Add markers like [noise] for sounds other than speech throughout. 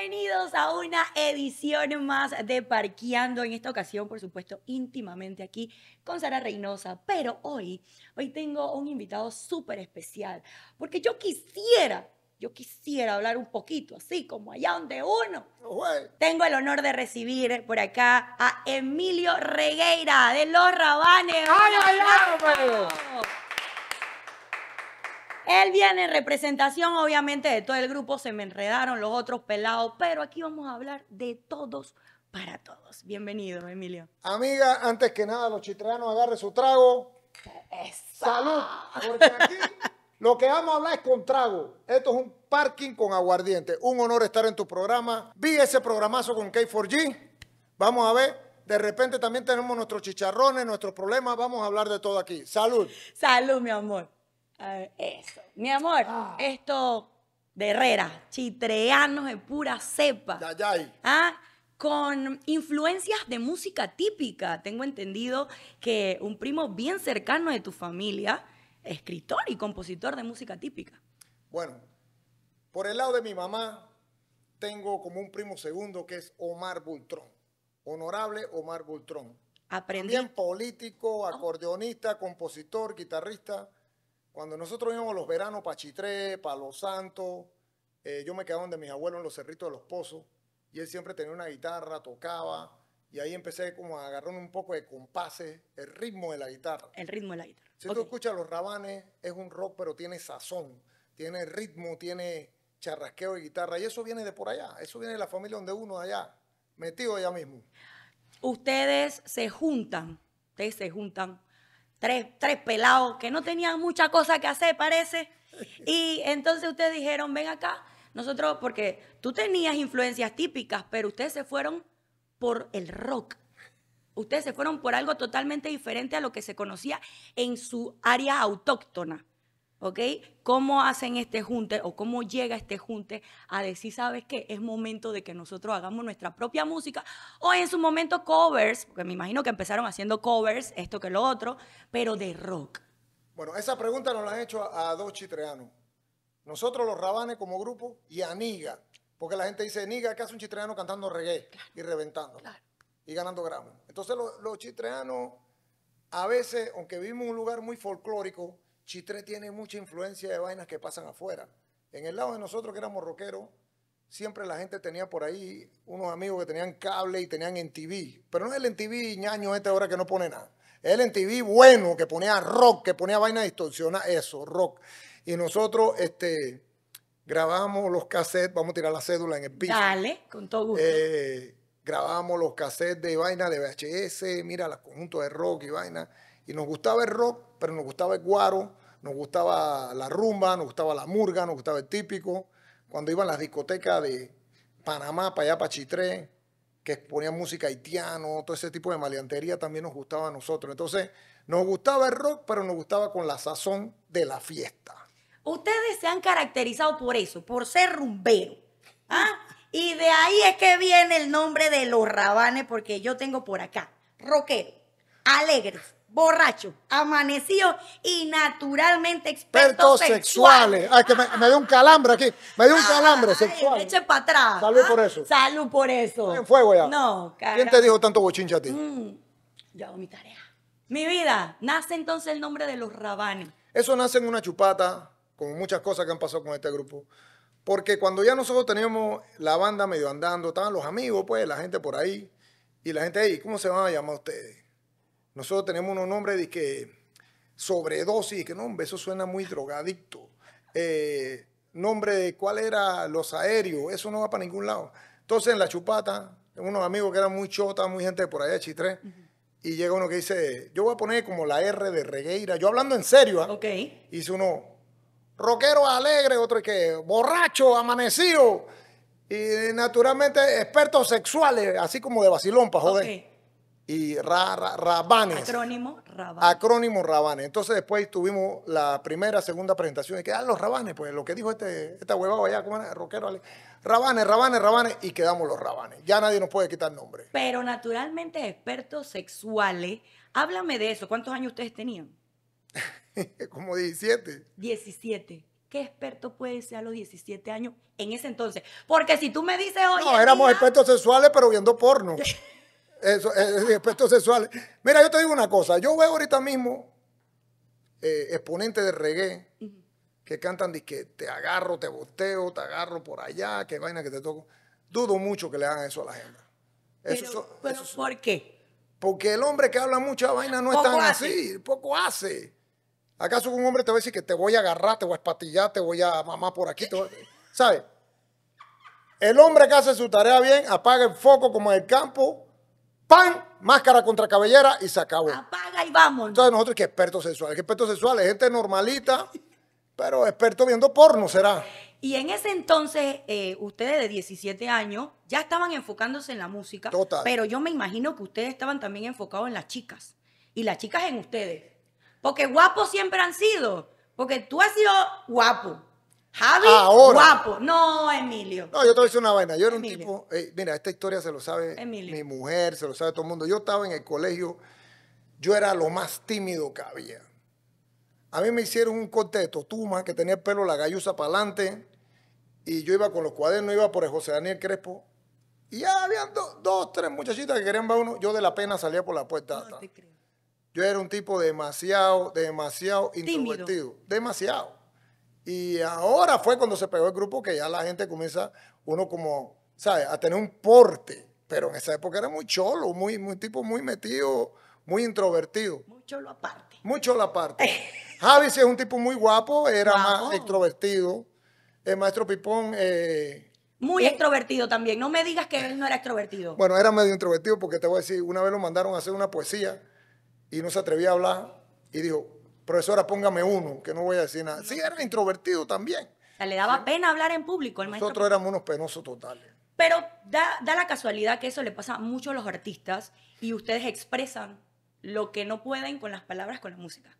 bienvenidos a una edición más de Parqueando, en esta ocasión, por supuesto, íntimamente aquí con Sara Reynosa, pero hoy, hoy tengo un invitado súper especial, porque yo quisiera, yo quisiera hablar un poquito, así como allá donde uno. Tengo el honor de recibir por acá a Emilio Regueira de Los Rabanes. ¡Ay, ay, ay él viene en representación, obviamente, de todo el grupo. Se me enredaron los otros pelados, pero aquí vamos a hablar de todos para todos. Bienvenido, Emilio. Amiga, antes que nada, los chitreanos, agarren su trago. Salud. Porque aquí lo que vamos a hablar es con trago. Esto es un parking con aguardiente. Un honor estar en tu programa. Vi ese programazo con K4G. Vamos a ver. De repente también tenemos nuestros chicharrones, nuestros problemas. Vamos a hablar de todo aquí. Salud. Salud, mi amor eso. Mi amor, ah. esto de Herrera, chitreanos de pura cepa. Ah, con influencias de música típica. Tengo entendido que un primo bien cercano de tu familia, escritor y compositor de música típica. Bueno, por el lado de mi mamá, tengo como un primo segundo que es Omar Bultrón. Honorable Omar Bultrón. Bien político, oh. acordeonista, compositor, guitarrista. Cuando nosotros íbamos los veranos para Chitré, para Los Santos, eh, yo me quedaba donde mis abuelos en los cerritos de los pozos y él siempre tenía una guitarra, tocaba y ahí empecé como a agarrar un poco de compases, el ritmo de la guitarra. El ritmo de la guitarra. Si tú escuchas los rabanes, es un rock pero tiene sazón, tiene ritmo, tiene charrasqueo de guitarra y eso viene de por allá, eso viene de la familia donde uno allá, metido allá mismo. Ustedes se juntan, ustedes se juntan tres, tres pelados que no tenían mucha cosa que hacer, parece. [laughs] Y entonces ustedes dijeron, ven acá, nosotros, porque tú tenías influencias típicas, pero ustedes se fueron por el rock. Ustedes se fueron por algo totalmente diferente a lo que se conocía en su área autóctona. ¿ok? ¿Cómo hacen este junte o cómo llega este junte a decir, sabes qué, es momento de que nosotros hagamos nuestra propia música o en su momento covers, porque me imagino que empezaron haciendo covers, esto que lo otro, pero de rock? Bueno, esa pregunta nos la han hecho a, dos chitreanos. Nosotros los Rabanes como grupo y a Niga, porque la gente dice, Niga, ¿qué hace un chitreano cantando reggae y reventando y ganando gramos? Entonces los, los chitreanos, a veces, aunque vivimos en un lugar muy folclórico, Chitre tiene mucha influencia de vainas que pasan afuera. En el lado de nosotros que éramos rockeros, siempre la gente tenía por ahí unos amigos que tenían cable y tenían en TV. Pero no el en TV ñaño esta ahora que no pone nada. El en TV bueno, que ponía rock, que ponía vaina distorsionada, eso, rock. Y nosotros, este, grabamos los cassettes, vamos a tirar la cédula en el piso. Dale, con todo gusto. Eh, grabamos los cassettes de vaina de VHS, mira, los conjuntos de rock y vaina. Y nos gustaba el rock, pero nos gustaba el guaro, nos gustaba la rumba, nos gustaba la murga, nos gustaba el típico. Cuando iban las discotecas de Panamá, para allá, para Chitré, que ponían música haitiano, todo ese tipo de maleantería también nos gustaba a nosotros. Entonces, nos gustaba el rock, pero nos gustaba con la sazón de la fiesta. Ustedes se han caracterizado por eso, por ser rumbero. ¿ah? Y de ahí es que viene el nombre de los rabanes, porque yo tengo por acá, roquero. alegres, borracho, amanecido y naturalmente expertos, expertos sexuales. Ay, que me, dio un calambre aquí. Me dio un calambre sexual. Eche para atrás. Salud ¿ah? por eso. Salud por eso. En fuego ya. No, cara. ¿Quién te dijo tanto bochincha a ti? Mm, yo hago mi tarea. Mi vida. Nace entonces el nombre de los rabanes. Eso nace en una chupata, con muchas cosas que han pasado con este grupo. Porque cuando ya nosotros teníamos la banda medio andando, estaban los amigos, pues, la gente por ahí. Y la gente ahí, ¿cómo se van a llamar ustedes? Nosotros tenemos unos nombres de que sobredosis, que no, eso suena muy drogadicto. Eh, nombre de cuál era los aéreos, eso no va para ningún lado. Entonces en la chupata, unos amigos que eran muy chota muy gente por allá, chitre, 3 y llega uno que dice, yo voy a poner como la R de Regueira, yo hablando en serio, ¿ah? okay. Hice uno, rockero alegre, otro que borracho, amanecido, y naturalmente expertos sexuales, así como de vacilón, para joder y Rabanes. Acrónimo Rabanes. Acrónimo Rabanes. Entonces después tuvimos la primera, segunda presentación y quedaron ah, los Rabanes, pues lo que dijo este, esta huevada allá, como era rockero, ¿vale? Rabanes, Rabanes, Rabanes y quedamos los Rabanes. Ya nadie nos puede quitar nombre. Pero naturalmente expertos sexuales, háblame de eso, ¿cuántos años ustedes tenían? [laughs] como 17. 17. ¿Qué experto puede ser a los 17 años en ese entonces? Porque si tú me dices hoy. No, éramos expertos sexuales, pero viendo porno. [laughs] Eso, el eh, aspectos eh, sexuales Mira, yo te digo una cosa. Yo veo ahorita mismo eh, exponentes de reggae que cantan de que te agarro, te boteo, te agarro por allá, que vaina que te toco. Dudo mucho que le hagan eso a la gente. pero, ¿por qué? Porque el hombre que habla mucha vaina no es tan así, poco hace. ¿Acaso un hombre te va a decir que te voy a agarrar, te voy a espatillar, te voy a mamar por aquí? ¿Sabes? El hombre que hace su tarea bien apaga el foco como en el campo pan, máscara contra cabellera y se acabó. Apaga y vamos. Entonces nosotros que expertos sexuales, expertos sexuales, gente normalita, pero experto viendo porno será. Y en ese entonces, eh, ustedes de 17 años ya estaban enfocándose en la música. Total. Pero yo me imagino que ustedes estaban también enfocados en las chicas. Y las chicas en ustedes. Porque guapos siempre han sido. Porque tú has sido guapo. Javi, guapo. No, Emilio. No, yo te voy a decir una vaina. Yo era un tipo. Eh, mira, esta historia se lo sabe mi mujer, se lo sabe todo el mundo. Yo estaba en el colegio, yo era lo más tímido que había. A mí me hicieron un corte de totuma que tenía el pelo la galluza para adelante y yo iba con los cuadernos, iba por el José Daniel Crespo. Y ya habían dos, tres muchachitas que querían ver uno. Yo de la pena salía por la puerta. Yo era un tipo demasiado, demasiado introvertido. Demasiado. Y ahora fue cuando se pegó el grupo que ya la gente comienza, uno como, ¿sabes?, a tener un porte. Pero en esa época era muy cholo, muy, muy tipo muy metido, muy introvertido. Mucho lo aparte. Mucho lo aparte. Eh. Javi es un tipo muy guapo, era más extrovertido. El maestro Pipón. Eh, muy eh, extrovertido también. No me digas que él no era extrovertido. Bueno, era medio introvertido porque te voy a decir, una vez lo mandaron a hacer una poesía y no se atrevía a hablar. Y dijo, profesora, póngame uno, que no voy a decir nada. Sí, era introvertido también. O le daba pena hablar en público el Nosotros éramos unos penosos totales. Pero da, la casualidad que eso le pasa mucho a los artistas y ustedes expresan lo que no pueden con las palabras, con la música.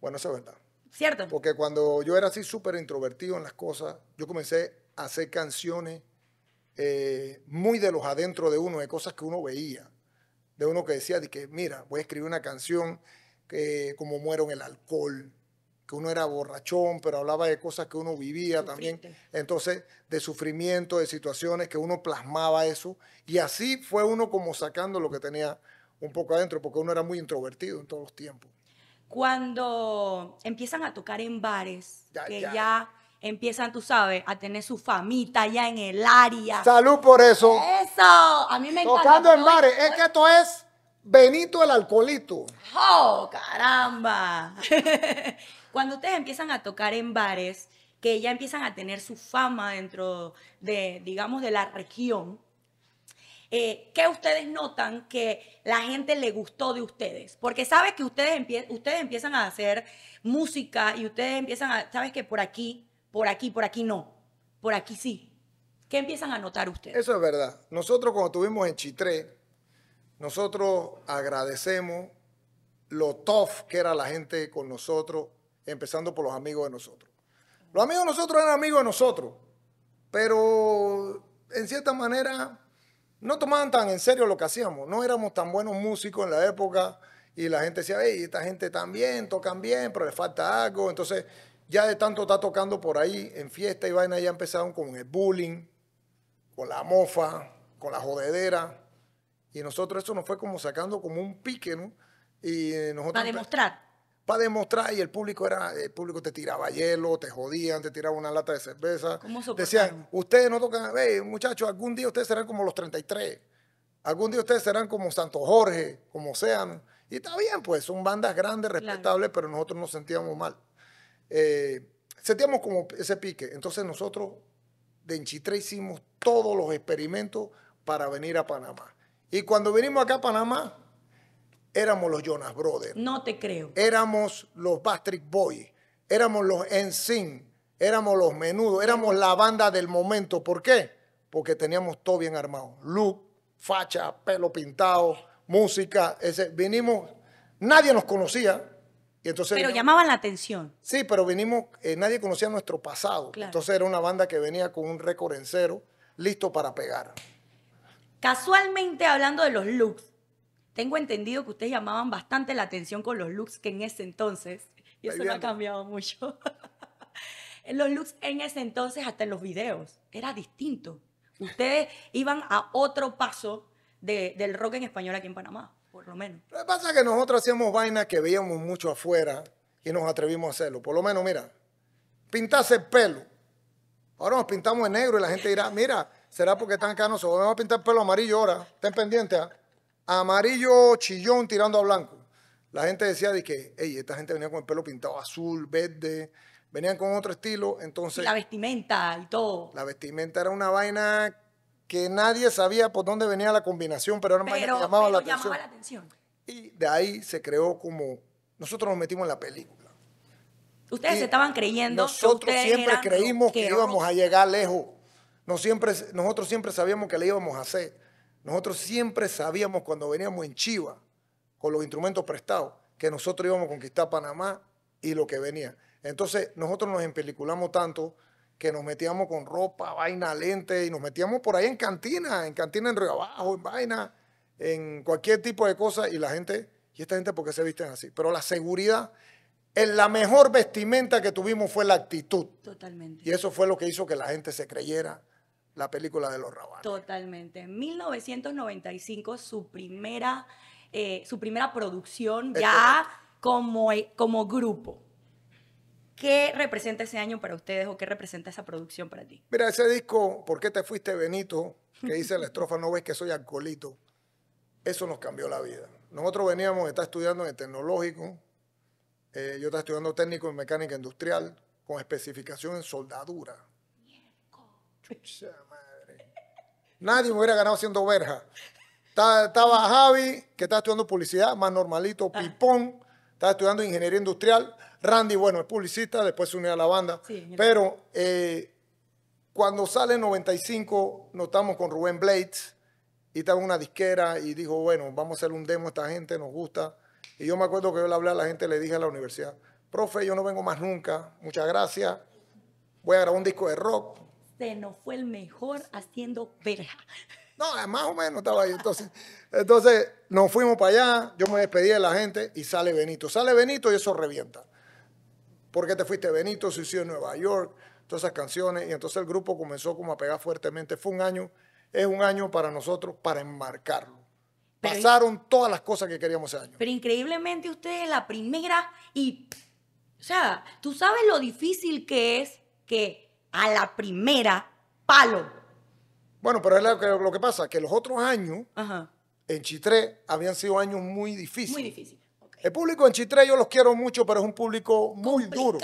Bueno, eso es verdad. ¿Cierto? Porque cuando yo era así súper introvertido en las cosas, yo comencé a hacer canciones eh, muy de los adentro de uno, de cosas que uno veía, de uno que decía, que, mira, voy a escribir una canción eh, como muero en el alcohol, que uno era borrachón, pero hablaba de cosas que uno vivía también. Entonces, de sufrimiento, de situaciones, que uno plasmaba eso. Y así fue uno como sacando lo que tenía un poco adentro, porque uno era muy introvertido en todos los tiempos. Cuando empiezan a tocar en bares, que ya, empiezan, tú sabes, a tener su famita ya en el área. Salud por eso. Eso, a mí me encanta. Tocando en bares, es que esto es Benito el alcoholito. ¡Oh, caramba! [laughs] Cuando ustedes empiezan a tocar en bares, que ya empiezan a tener su fama dentro de, digamos, de la región, eh, ¿qué ustedes notan que la gente le gustó de ustedes? Porque sabes que ustedes, ustedes empiezan a hacer música y ustedes empiezan a, sabes que por aquí, por aquí, por aquí no, por aquí sí. ¿Qué empiezan a notar ustedes? Eso es verdad. Nosotros cuando estuvimos en Chitré, nosotros agradecemos lo tough que era la gente con nosotros, empezando por los amigos de nosotros. Los amigos de nosotros eran amigos de nosotros, pero en cierta manera no tomaban tan en serio lo que hacíamos. No éramos tan buenos músicos en la época y la gente decía, hey, esta gente también, tocan bien, pero le falta algo. Entonces, ya de tanto está tocando por ahí en fiesta y vaina, ya empezaron con el bullying, con la mofa, con la jodedera. Y nosotros eso nos fue como sacando como un pique, ¿no? Y nosotros Para demostrar. Para demostrar, y el público era, el público te tiraba hielo, te jodían, te tiraba una lata de cerveza. ¿Cómo Decían, ustedes no tocan, Ve, muchachos, algún día ustedes serán como los 33. Algún día ustedes serán como Santo Jorge, como sean. Y está bien, pues, son bandas grandes, respetables, pero nosotros nos sentíamos mal. Eh, sentíamos como ese pique. Entonces nosotros de Enchitré hicimos todos los experimentos para venir a Panamá. Y cuando vinimos acá a Panamá, éramos los Jonas Brothers. No te creo. Éramos los Bastric Boys, éramos los NSYNC, éramos los Menudos, éramos la banda del momento. ¿Por qué? Porque teníamos todo bien armado. Look, facha, pelo pintado, música. Ese. Vinimos, nadie nos conocía. Y entonces, pero llamaban la atención. Sí, pero vinimos, eh, nadie conocía nuestro pasado. Entonces era una banda que venía con un récord en cero, listo para pegar. Casualmente hablando de los looks, tengo entendido que ustedes llamaban bastante la atención con los looks que en ese entonces, y eso no ha cambiado mucho, [laughs] los looks en ese entonces, hasta en los videos, era distinto. Ustedes iban a otro paso del rock en español aquí en Panamá, por lo menos. Lo que pasa es que nosotros hacíamos vainas que veíamos mucho afuera y nos atrevimos a hacerlo. Por lo menos, mira, pintarse el pelo. Ahora nos pintamos en negro y la gente dirá, mira, será porque están canosos. Vamos a pintar pelo amarillo ahora. Estén pendientes. ¿ah? Amarillo chillón tirando a blanco. La gente decía de que, hey, esta gente venía con el pelo pintado azul, verde, venían con otro estilo, entonces... la vestimenta y todo. La vestimenta era una vaina que nadie sabía por dónde venía la combinación, pero era una vaina que llamaba, la, atención. Y de ahí se creó como... Nosotros nos metimos en la película. Ustedes estaban creyendo. Nosotros siempre creímos que íbamos a llegar lejos siempre, nosotros siempre sabíamos que le íbamos a hacer. Nosotros siempre sabíamos cuando veníamos en Chiva con los instrumentos prestados que nosotros íbamos a conquistar Panamá y lo que venía. Entonces nosotros nos empeliculamos tanto que nos metíamos con ropa, vaina, lente y nos metíamos por ahí en cantina, en cantina en Río Abajo, en vaina, en cualquier tipo de cosa y la gente, y esta gente porque se visten así. Pero la seguridad, en la mejor vestimenta que tuvimos fue la actitud. Totalmente. Y eso fue lo que hizo que la gente se creyera la película de los rabanes. Totalmente. En 1995, su primera, eh, su primera producción ya como, eh, como grupo. ¿Qué representa ese año para ustedes o qué representa esa producción para ti? Mira, ese disco, ¿Por qué te fuiste, Benito? Que dice la estrofa, no ves que soy alcoholito. Eso nos cambió la vida. Nosotros veníamos, está estudiando en tecnológico, eh, yo estaba estudiando técnico en mecánica industrial, con especificación en soldadura. Nadie me hubiera ganado haciendo verja. Estaba Javi, que estaba estudiando publicidad, más normalito, ah. Pipón, estaba estudiando ingeniería industrial. Randy, bueno, es publicista, después se unió a la banda. Pero eh, cuando sale 95, nos estamos con Rubén Blades y estaba en una disquera y dijo, bueno, vamos a hacer un demo a esta gente, nos gusta. Y yo me acuerdo que yo le hablé a la gente, le dije a la universidad, profe, yo no vengo más nunca, muchas gracias, voy a grabar un disco de rock, no fue el mejor haciendo verja. No, más o menos estaba ahí. Entonces, entonces nos fuimos para allá, yo me despedí de la gente y sale Benito. Sale Benito y eso revienta. ¿Por qué te fuiste Benito? Suicidio en Nueva York, todas esas canciones. Y entonces el grupo comenzó como a pegar fuertemente. Fue un año, es un año para nosotros para enmarcarlo. Pasaron todas las cosas que queríamos ese año. Pero increíblemente usted es la primera y, o sea, tú sabes lo difícil que es que a la primera palo. Bueno, pero es lo que, pasa, que los otros años en Chitré habían sido años muy difíciles. Muy difíciles. El público en Chitré yo los quiero mucho, pero es un público muy duro.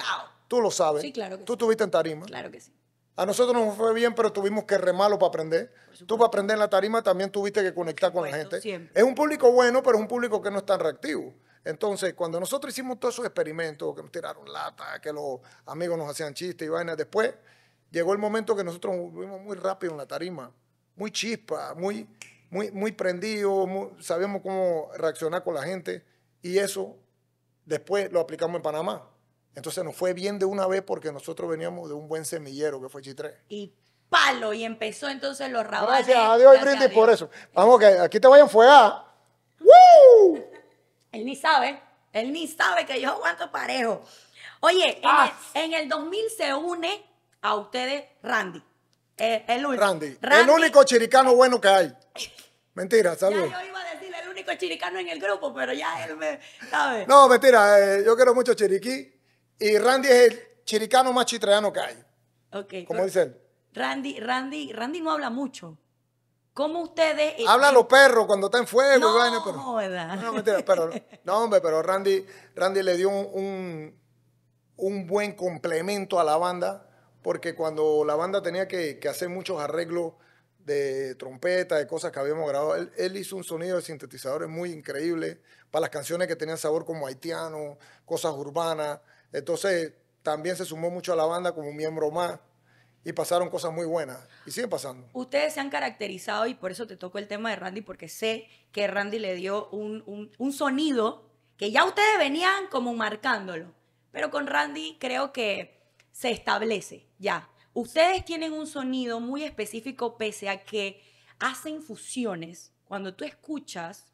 Tú lo sabes. Sí, claro que Tú tuviste estuviste en tarima. Claro que sí. A nosotros nos fue bien, pero tuvimos que remarlo para aprender. Tú para aprender en la tarima también tuviste que conectar con la gente. Es un público bueno, pero es un público que no es tan reactivo. Entonces, cuando nosotros hicimos todos esos experimentos, que nos tiraron lata, que los amigos nos hacían chistes y vainas, después llegó el momento que nosotros fuimos muy rápido en la tarima, muy chispa, muy, muy, muy prendido, sabíamos cómo reaccionar con la gente y eso después lo aplicamos en Panamá. Entonces nos fue bien de una vez porque nosotros veníamos de un buen semillero que fue Chitré. Y palo, y empezó entonces los rabales. Gracias a Dios y por eso. Vamos, que aquí te vayan a... ¡Woo! Él ni sabe, él ni sabe que yo aguanto parejo. Oye, en el, ah. en el 2000 se une a ustedes Randy. el único. Randy, El único chiricano bueno que hay. [laughs] Mentira, saludos. Ya yo iba a decir el único chiricano en el grupo, pero ya él me. ¿sabes? No, mentira. Eh, yo quiero mucho Chiriquí. Y Randy es el chiricano más chitreano que hay. ¿Cómo dice él. Randy, Randy, Randy no habla mucho. ¿Cómo ustedes...? Eh, Hablan eh, los perros cuando está en fuego. No, no, mentira, pero, [laughs] no, hombre, pero Randy, Randy le dio un, un, buen complemento a la banda porque cuando la banda tenía que, hacer muchos arreglos de trompeta, de cosas que habíamos grabado, él, hizo un sonido de sintetizadores muy increíble para las canciones que tenían sabor como haitiano, cosas urbanas. Entonces también se sumó mucho a la banda como miembro más y pasaron cosas muy buenas y sigue pasando. Ustedes se han caracterizado y por eso te toco el tema de Randy porque sé que Randy le dio un, un sonido que ya ustedes venían como marcándolo, pero con Randy creo que se establece ya. Ustedes tienen un sonido muy específico pese a que hacen fusiones. Cuando tú escuchas,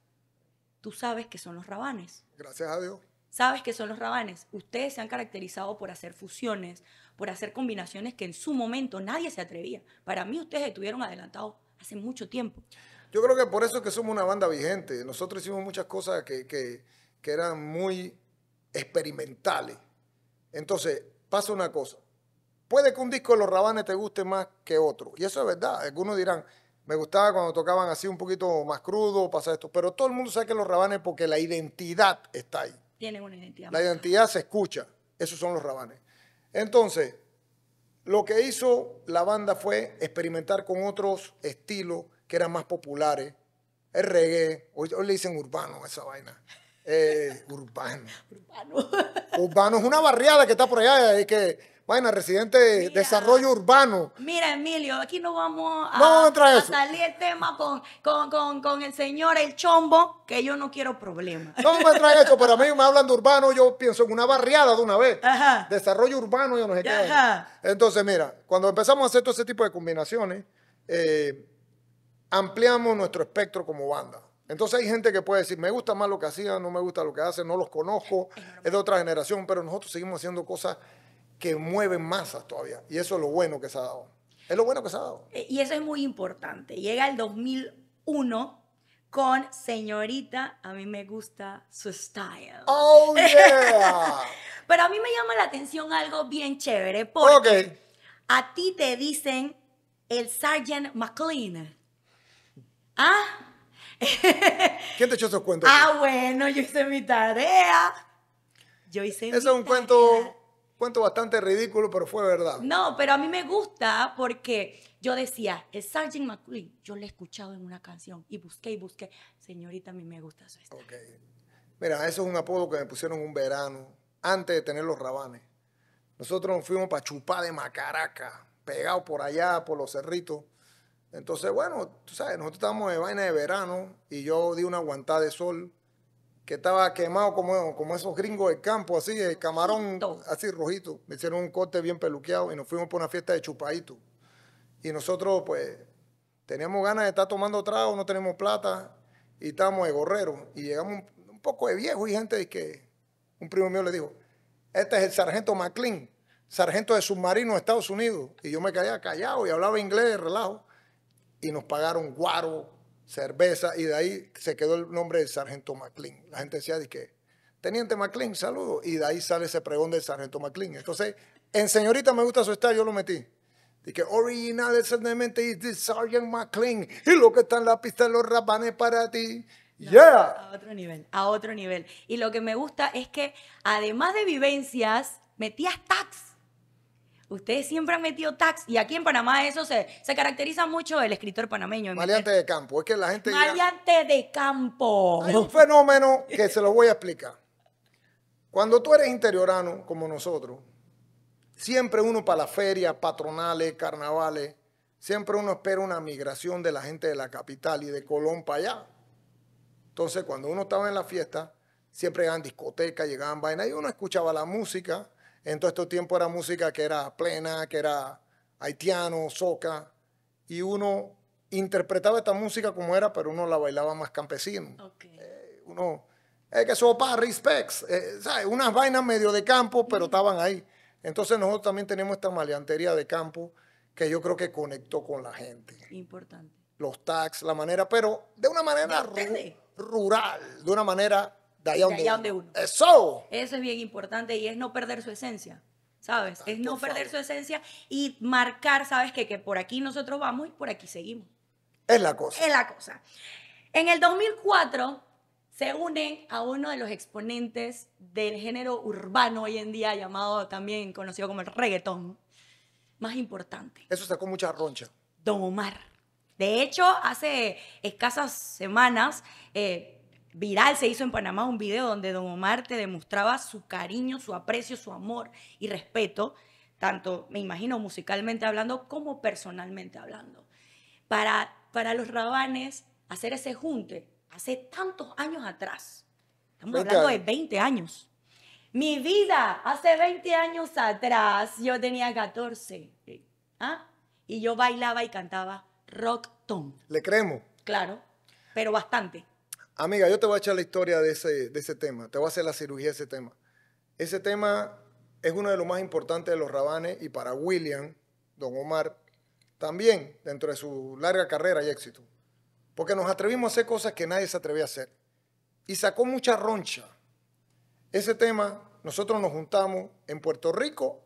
tú sabes que son los rabanes. Gracias a Dios. Sabes que son los rabanes. Ustedes se han caracterizado por hacer fusiones, por hacer combinaciones que en su momento nadie se atrevía. Para mí ustedes estuvieron adelantados hace mucho tiempo. Yo creo que por eso es que somos una banda vigente. Nosotros hicimos muchas cosas que, que eran muy experimentales. Entonces, pasa una cosa. Puede que un disco de los Rabanes te guste más que otro. Y eso es verdad. Algunos dirán, me gustaba cuando tocaban así un poquito más crudo, pasa esto. Pero todo el mundo sabe que los Rabanes porque la identidad está ahí. Tienen una identidad. La identidad se escucha. Esos son los Rabanes. Entonces, lo que hizo la banda fue experimentar con otros estilos que eran más populares. El reggae, hoy, le dicen urbano a esa vaina. Eh, urbano. urbano. es una barriada que está por allá, Bueno, que... bueno residente desarrollo urbano. Mira, Emilio, aquí no vamos a, salir el tema con, el señor El Chombo, que yo no quiero problemas. No me trae eso, pero a mí me hablan de urbano, yo pienso en una barriada de una vez. Desarrollo urbano, yo no sé qué. Entonces, mira, cuando empezamos a hacer todo ese tipo de combinaciones, eh, ampliamos nuestro espectro como banda. Entonces hay gente que puede decir, me gusta más lo que hacía, no me gusta lo que hace, no los conozco, [laughs] es de otra generación, pero nosotros seguimos haciendo cosas que mueven masas todavía. Y eso es lo bueno que se ha dado. Es lo bueno que se ha dado. E, y eso es muy importante. Llega el 2001 con Señorita, a mí me gusta su style. ¡Oh, [laughs] yeah! pero a mí me llama la atención algo bien chévere, porque a ti te dicen el Sergeant McLean. ¿Ah? ¿Quién te echó esos cuentos? Ah, bueno, yo hice mi tarea. Yo hice Eso es un cuento cuento bastante ridículo, pero fue verdad. No, pero a mí me gusta porque yo decía, el Sgt. McQueen, yo lo he escuchado en una canción y busqué y busqué. Señorita, a mí me gusta su Mira, eso es un apodo que me pusieron un verano, antes de tener los rabanes. Nosotros nos fuimos para chupar de Macaraca, pegado por allá, por los cerritos. Entonces, bueno, tú sabes, nosotros estábamos de vaina de verano y yo di una aguantada de sol que estaba quemado como, como esos gringos del campo, así, el camarón así rojito. Me hicieron un corte bien peluqueado y nos fuimos por una fiesta de chupadito. Y nosotros, pues, teníamos ganas de estar tomando trago, no tenemos plata y estábamos de gorrero. Y llegamos un, poco de viejo y gente que un primo mío le dijo, este es el sargento McLean, sargento de submarino de Estados Unidos. Y yo me caía callado y hablaba inglés de relajo y nos pagaron guaro, cerveza, y de ahí se quedó el nombre del sargento McLean. La gente decía, de que, Teniente McLean, saludo. Y de ahí sale ese pregón del sargento McLean. Entonces, en Señorita me gusta su estar yo lo metí. que original es es de Sergeant McLean. Y lo que está en la pista de los rapanes para ti. yeah. A otro nivel, a otro nivel. Y lo que me gusta es que además de vivencias, metías tax. Ustedes siempre han metido tax. Y aquí en Panamá eso se, caracteriza mucho el escritor panameño. Maleante de campo. Es que la gente. Maleante de campo. Hay un fenómeno que se lo voy a explicar. Cuando tú eres interiorano, como nosotros, siempre uno para las ferias, patronales, carnavales, siempre uno espera una migración de la gente de la capital y de Colón para allá. Entonces, cuando uno estaba en la fiesta, siempre eran discotecas, llegaban vainas y uno escuchaba la música en todo este tiempo era música que era plena, que era haitiano, soca, y uno interpretaba esta música como era, pero uno la bailaba más campesino. Eh, uno, es eh, que sopa, respects, eh, ¿sabes? unas vainas medio de campo, pero estaban ahí. Entonces nosotros también tenemos esta maleantería de campo que yo creo que conectó con la gente. Importante. Los tags, la manera, pero de una manera rural, de una manera de ahí donde, uno. Eso. Eso es bien importante y es no perder su esencia. ¿Sabes? es no perder su esencia y marcar, ¿sabes? Que, por aquí nosotros vamos y por aquí seguimos. Es la cosa. Es la cosa. En el 2004 se unen a uno de los exponentes del género urbano hoy en día, llamado también conocido como el reggaetón, más importante. Eso sacó mucha roncha. Don Omar. De hecho, hace escasas semanas eh, Viral se hizo en Panamá un video donde Don Omar te demostraba su cariño, su aprecio, su amor y respeto, tanto, me imagino, musicalmente hablando como personalmente hablando. Para, para los rabanes, hacer ese junte hace tantos años atrás, estamos hablando de 20 años. Mi vida, hace 20 años atrás, yo tenía 14. ¿ah? Y yo bailaba y cantaba rock tone. ¿Le creemos? Claro, pero bastante. Amiga, yo te voy a echar la historia de ese, de ese tema, te voy a hacer la cirugía de ese tema. Ese tema es uno de los más importantes de los rabanes y para William, don Omar, también dentro de su larga carrera y éxito. Porque nos atrevimos a hacer cosas que nadie se atrevía a hacer. Y sacó mucha roncha. Ese tema, nosotros nos juntamos en Puerto Rico,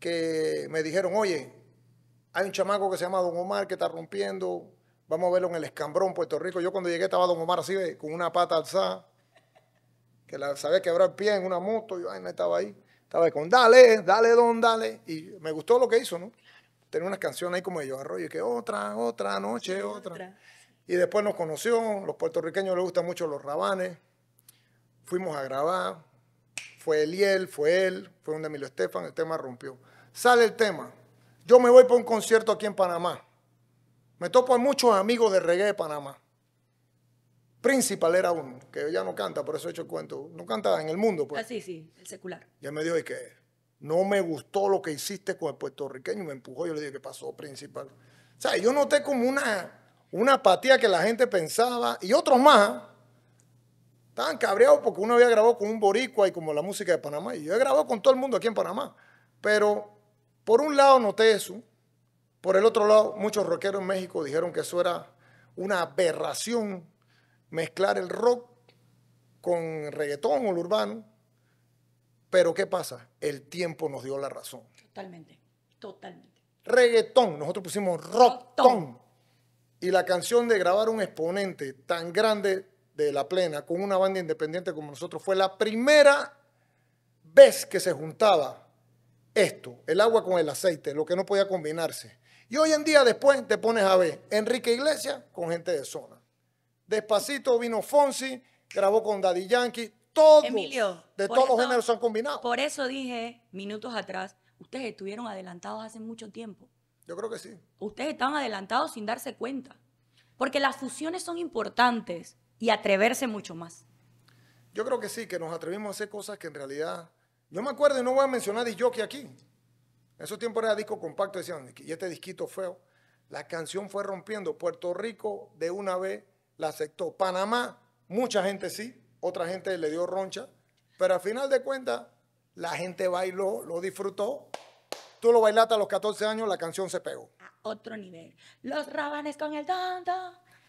que me dijeron, oye, hay un chamaco que se llama Don Omar que está rompiendo, Vamos a verlo en el Escambrón, Puerto Rico. Yo cuando llegué estaba Don Omar así, eh, con una pata alzada, que la sabía quebrar el pie en una moto. Yo, no estaba ahí. Estaba con, dale, dale, don, dale. Y me gustó lo que hizo, ¿no? Tenía unas canciones ahí como ellos, arroyo, que otra, otra noche, otra. Y después nos conoció, los puertorriqueños les gustan mucho los rabanes. Fuimos a grabar, fue Eliel, fue él, fue un Emilio Estefan, el tema rompió. Sale el tema. Yo me voy para un concierto aquí en Panamá. Me topo a muchos amigos de reggae de Panamá. Principal era uno, que ya no canta, por eso he hecho el cuento. No canta en el mundo, pues. Ah, sí, sí, el secular. Ya me dijo, ¿y qué? No me gustó lo que hiciste con el puertorriqueño me empujó. Yo le dije, ¿qué pasó, principal? O sea, yo noté como una, una apatía que la gente pensaba y otros más. Estaban cabreados porque uno había grabado con un boricua y como la música de Panamá. Y yo he grabado con todo el mundo aquí en Panamá. Pero por un lado noté eso. Por el otro lado, muchos rockeros en México dijeron que eso era una aberración mezclar el rock con reggaetón o el urbano. Pero ¿qué pasa? El tiempo nos dio la razón. Totalmente, totalmente. Reggaetón, nosotros pusimos rockton. Y la canción de grabar un exponente tan grande de La Plena con una banda independiente como nosotros fue la primera vez que se juntaba esto, el agua con el aceite, lo que no podía combinarse. Y hoy en día después te pones a ver Enrique Iglesias con gente de zona. Despacito vino Fonsi, grabó con Daddy Yankee. Todos, de todos los géneros se han combinado. Por eso dije minutos atrás, ustedes estuvieron adelantados hace mucho tiempo. Yo creo que sí. Ustedes están adelantados sin darse cuenta. Porque las fusiones son importantes y atreverse mucho más. Yo creo que sí, que nos atrevimos a hacer cosas que en realidad... Yo me acuerdo, y no voy a mencionar que aquí, en esos tiempos era disco compacto, decían, y este disquito feo. La canción fue rompiendo. Puerto Rico de una vez la aceptó. Panamá, mucha gente sí, otra gente le dio roncha. Pero al final de cuentas, la gente bailó, lo disfrutó. Tú lo bailaste a los 14 años, la canción se pegó. A otro nivel. Los rabanes con el tonto.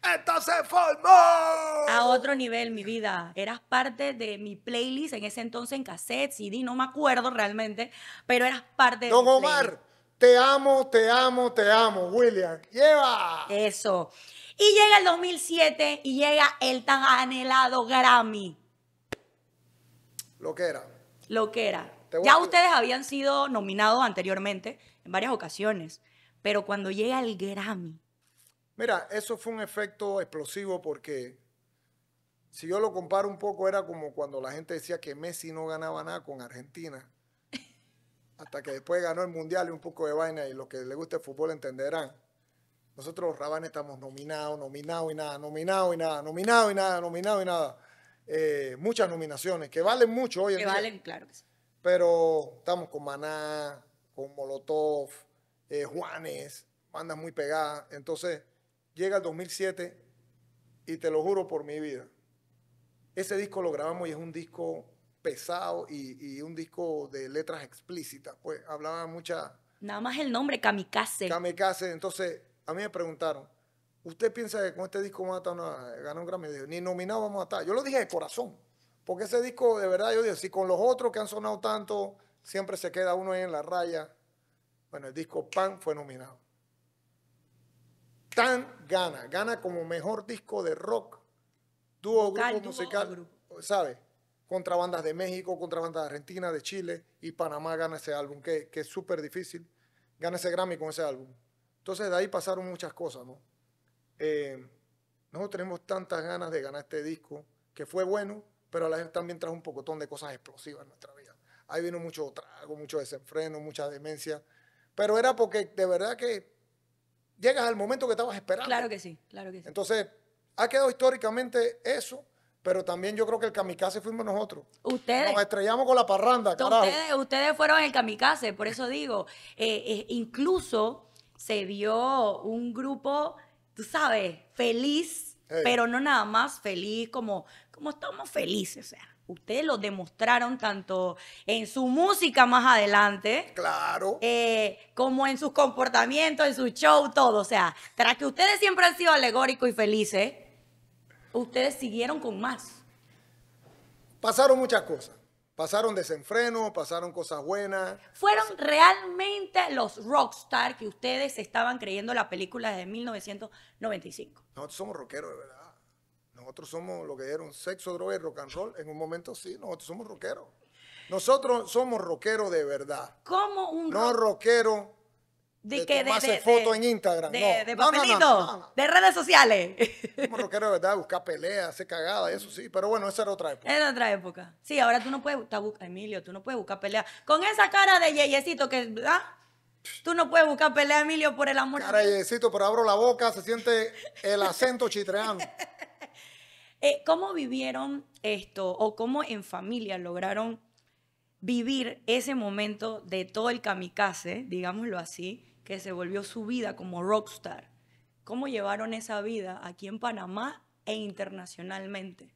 ¡Esto se formó! A otro nivel, mi vida. Eras parte de mi playlist en ese entonces en cassette, CD, no me acuerdo realmente, pero eras parte de. Don Omar, te amo, te amo, te amo, William. ¡Lleva! Eso. Y llega el 2007 y llega el tan anhelado Grammy. Lo que era. Lo que era. Ya ustedes habían sido nominados anteriormente en varias ocasiones, pero cuando llega el Grammy Mira, eso fue un efecto explosivo porque si yo lo comparo un poco, era como cuando la gente decía que Messi no ganaba nada con Argentina. [laughs] Hasta que después ganó el Mundial y un poco de vaina, y los que les gusta el fútbol entenderán. Nosotros los estamos nominados, nominados y nada, nominados y nada, nominados y nada, nominados y nada. Eh, muchas nominaciones que valen mucho hoy en día. Que valen, claro que sí. Pero estamos con Maná, con Molotov, eh, Juanes, bandas muy pegadas. Entonces, llega el 2007 y te lo juro por mi vida. Ese disco lo grabamos y es un disco pesado y, un disco de letras explícitas. Pues hablaba mucha... Nada más el nombre, Kamikaze. Kamikaze. Entonces, a mí me preguntaron, ¿usted piensa que con este disco vamos a ganar un Grammy? Ni nominado vamos a estar. Yo lo dije de corazón. Porque ese disco, de verdad, yo digo, si con los otros que han sonado tanto, siempre se queda uno ahí en la raya. Bueno, el disco Pan fue nominado. Tan gana, gana como mejor disco de rock, dúo, grupo musical, ¿sabes? Contra bandas de México, contra bandas de Argentina, de Chile y Panamá gana ese álbum, que, que es súper difícil. Gana ese Grammy con ese álbum. Entonces de ahí pasaron muchas cosas, ¿no? Eh, nosotros tenemos tantas ganas de ganar este disco, que fue bueno, pero a la gente también trajo un pocotón de cosas explosivas en nuestra vida. Ahí vino mucho trago, mucho desenfreno, mucha demencia. Pero era porque de verdad que llegas al momento que estabas esperando. Claro que sí, claro que sí. Entonces, ha quedado históricamente eso, pero también yo creo que el kamikaze fuimos nosotros. Ustedes. Nos estrellamos con la parranda, carajo. Ustedes, fueron el kamikaze, por eso digo. Eh, eh, incluso se vio un grupo, tú sabes, feliz, pero no nada más feliz como, como estamos felices, o sea ustedes lo demostraron tanto en su música más adelante. Claro. Eh, como en sus comportamientos, en su show, todo. O sea, tras que ustedes siempre han sido alegóricos y felices, ustedes siguieron con más. Pasaron muchas cosas. Pasaron desenfreno, pasaron cosas buenas. ¿Fueron realmente los rockstar que ustedes estaban creyendo la película desde 1995? No, somos rockeros, de verdad. Nosotros somos lo que era sexo, droga y rock and roll. En un momento sí, nosotros somos rockeros. Nosotros somos rockeros de verdad. ¿Cómo un No rockero de, que de, en Instagram. De, no. papelito, de redes sociales. Somos rockeros de verdad, buscar peleas, hacer cagadas, eso sí. Pero bueno, esa era otra época. Era otra época. Sí, ahora tú no puedes, Emilio, tú no puedes buscar peleas. Con esa cara de yeyecito que... ¿verdad? ¿ah? Tú no puedes buscar pelea, Emilio, por el amor. Cara, yeyecito, pero abro la boca, se siente el acento chitreando. [laughs] Eh, ¿Cómo vivieron esto o cómo en familia lograron vivir ese momento de todo el kamikaze, digámoslo así, que se volvió su vida como rockstar? ¿Cómo llevaron esa vida aquí en Panamá e internacionalmente?